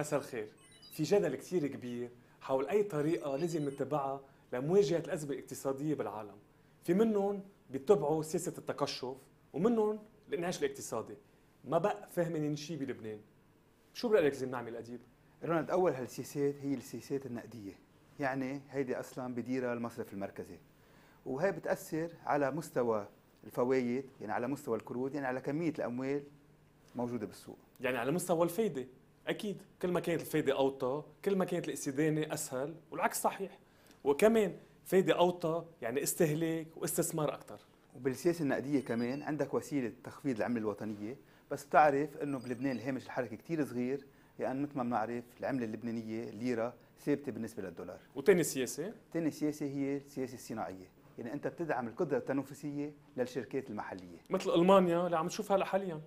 مساء الخير في جدل كثير كبير حول اي طريقه لازم نتبعها لمواجهه الازمه الاقتصاديه بالعالم في منهم بيتبعوا سياسه التقشف ومنهم الانعاش الاقتصادي ما بقى فاهمين شيء بلبنان شو برايك لازم نعمل اديب رونالد اول هالسياسات هي السياسات النقديه يعني هيدي اصلا بديرها المصرف المركزي وهي بتاثر على مستوى الفوائد يعني على مستوى الكروت يعني على كميه الاموال موجوده بالسوق يعني على مستوى الفايده اكيد كل ما كانت الفائده اوطى كل ما كانت الاستدانه اسهل والعكس صحيح وكمان فائده اوطى يعني استهلاك واستثمار اكثر وبالسياسه النقديه كمان عندك وسيله تخفيض العمله الوطنيه بس بتعرف انه بلبنان الهامش الحركي كثير صغير لان يعني مثل ما بنعرف العمله اللبنانيه الليره ثابته بالنسبه للدولار وثاني سياسه ثاني سياسه هي السياسه الصناعيه يعني انت بتدعم القدره التنافسيه للشركات المحليه مثل المانيا اللي عم نشوفها حاليا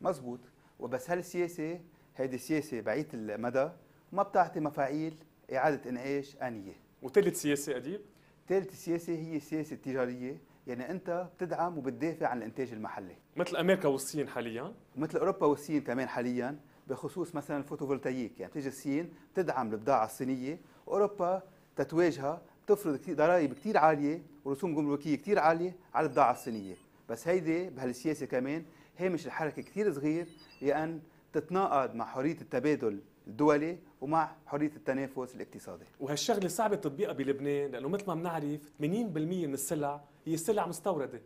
مزبوط وبس هالسياسه هيدي سياسه بعيده المدى وما بتعطي مفاعيل اعاده انعاش انيه وثالث سياسه اديب ثالث سياسه هي سياسه تجاريه يعني انت بتدعم وبتدافع عن الانتاج المحلي مثل امريكا والصين حاليا مثل اوروبا والصين كمان حاليا بخصوص مثلا الفوتوفولتايك يعني بتيجي الصين بتدعم البضاعه الصينيه واوروبا تتواجهها بتفرض ضرائب كثير عاليه ورسوم جمركيه كثير عاليه على البضاعه الصينيه بس هيدي بهالسياسه كمان هامش الحركه كثير صغير لان تتناقض مع حريه التبادل الدولي ومع حريه التنافس الاقتصادي وهالشغله صعبه تطبيقها بلبنان لانه مثل ما بنعرف 80% من السلع هي سلع مستورده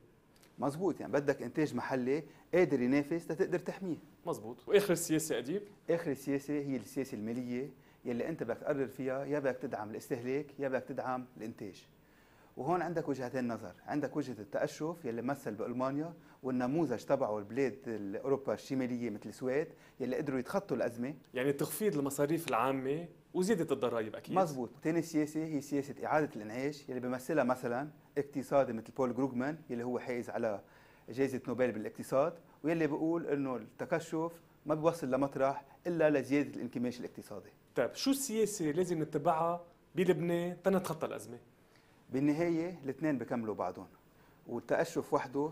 مزبوط يعني بدك انتاج محلي قادر ينافس لتقدر تحميه مزبوط واخر السياسه اديب اخر السياسه هي السياسه الماليه يلي انت بدك تقرر فيها يا بدك تدعم الاستهلاك يا بدك تدعم الانتاج وهون عندك وجهتين نظر عندك وجهه التاشف يلي مثل بالمانيا والنموذج تبعه البلاد اوروبا الشماليه مثل السويد يلي قدروا يتخطوا الازمه يعني تخفيض المصاريف العامه وزياده الضرائب اكيد مزبوط ثاني سياسه هي سياسه اعاده الانعاش يلي بيمثلها مثلا اقتصادي مثل بول جروجمان يلي هو حائز على جائزه نوبل بالاقتصاد ويلي بيقول انه التكشف ما بيوصل لمطرح الا لزياده الانكماش الاقتصادي طيب شو السياسه لازم نتبعها بلبنان تنتخطى الازمه بالنهايه الاثنين بكملوا بعضهم والتقشف وحده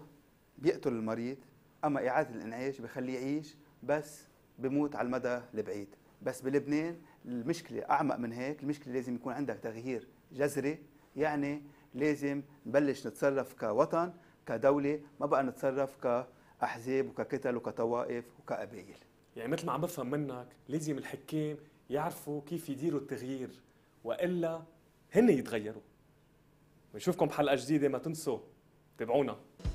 بيقتل المريض اما اعاده الانعاش بخليه يعيش بس بموت على المدى البعيد بس بلبنان المشكله اعمق من هيك المشكله لازم يكون عندك تغيير جذري يعني لازم نبلش نتصرف كوطن كدوله ما بقى نتصرف كاحزاب وككتل وكطوائف وكقبائل يعني مثل ما عم بفهم منك لازم الحكام يعرفوا كيف يديروا التغيير والا هن يتغيروا بنشوفكم بحلقه جديده ما تنسوا تابعونا